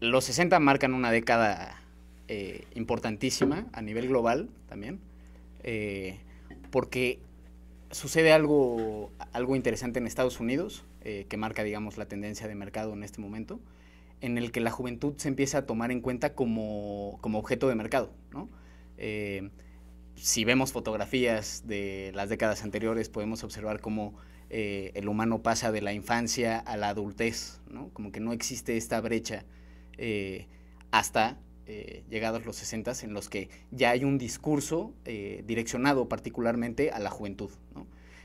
los 60 marcan una década eh, importantísima a nivel global también, eh, porque sucede algo, algo interesante en Estados Unidos, eh, que marca, digamos, la tendencia de mercado en este momento, en el que la juventud se empieza a tomar en cuenta como, objeto de mercado, si vemos fotografías de las décadas anteriores, podemos observar cómo el humano pasa de la infancia a la adultez, ¿no? Como que no existe esta brecha eh, hasta eh, llegados los 60 en los que ya hay un discurso eh, direccionado particularmente a la juventud.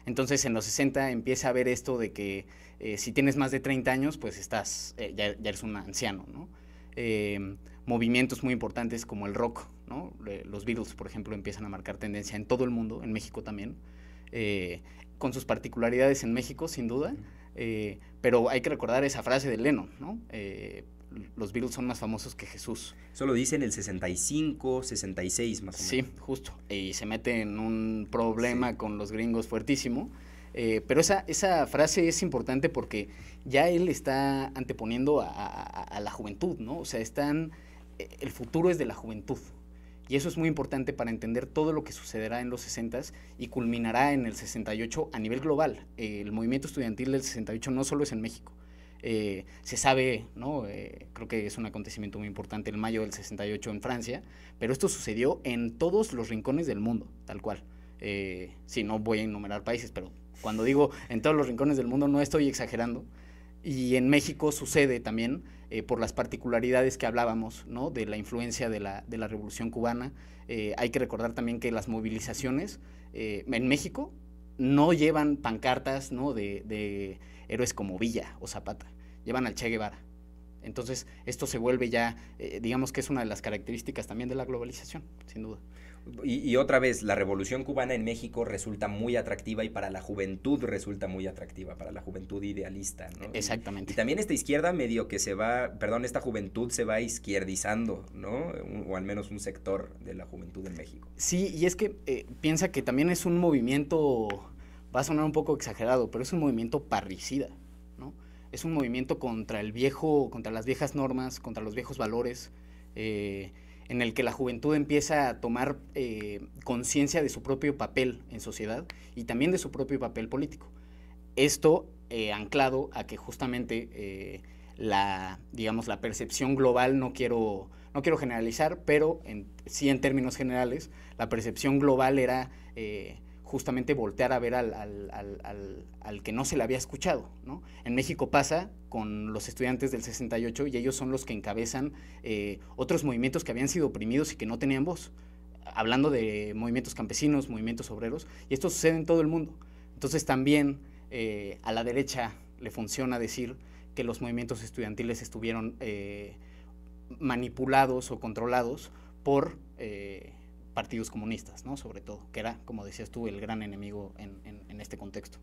Entonces en los 60 empieza a haber esto de que si tienes más de 30 años, pues estás, ya, eres un anciano. Em, movimientos muy importantes como el rock, los Beatles, por ejemplo, empiezan a marcar tendencia en todo el mundo, en México también, con sus particularidades en México, sin duda. pero hay que recordar esa frase de Lennon, ¿no? los Beatles son más famosos que Jesús. Eso lo dice en el 65, 66 más o menos. Sí, justo. Y se mete en un problema con los gringos fuertísimo. Eh, pero esa, esa frase es importante porque ya él está anteponiendo a, a la juventud, ¿no? O sea, están, eh, el futuro es de la juventud. Y eso es muy importante para entender todo lo que sucederá en los 60s y culminará en el 68 a nivel global. El movimiento estudiantil del 68 no solo es en México, eh, se sabe, ¿no? Eh, creo que es un acontecimiento muy importante el mayo del 68 en Francia, pero esto sucedió en todos los rincones del mundo, tal cual. Eh, si no voy a enumerar países, pero cuando digo en todos los rincones del mundo no estoy exagerando. Y en México sucede también por las particularidades que hablábamos, ¿no? De la influencia de la Revolución Cubana. hay que recordar también que las movilizaciones en México no llevan pancartas ¿no? De, héroes como Villa o Zapata, llevan al Che Guevara. Entonces, esto se vuelve ya, eh, digamos que es una de las características también de la globalización, sin duda. Y, otra vez, la revolución cubana en México resulta muy atractiva y para la juventud resulta muy atractiva, para la juventud idealista, ¿no? Exactamente. Y, también esta izquierda medio que se va, perdón, esta juventud se va izquierdizando, ¿no? o al menos un sector de la juventud en México. Sí, y es que eh, piensa que también es un movimiento va a sonar un poco exagerado, pero es un movimiento parricida, ¿no? Es un movimiento contra el viejo, contra las viejas normas, contra los viejos valores, eh, en el que la juventud empieza a tomar eh, conciencia de su propio papel en sociedad y también de su propio papel político. Esto eh, anclado a que justamente la, digamos, la percepción global, no quiero, no quiero generalizar, pero sí en términos generales, la percepción global era justamente voltear a ver al, que no se le había escuchado. En México pasa con los estudiantes del 68 y ellos son los que encabezan eh, otros movimientos que habían sido oprimidos y que no tenían voz, hablando de movimientos campesinos, movimientos obreros, y esto sucede en todo el mundo. Entonces también eh, a la derecha le funciona decir que los movimientos estudiantiles estuvieron eh, manipulados o controlados por partidos comunistas, ¿no? Sobre todo, que era, como decías tú, el gran enemigo en, en, en este contexto.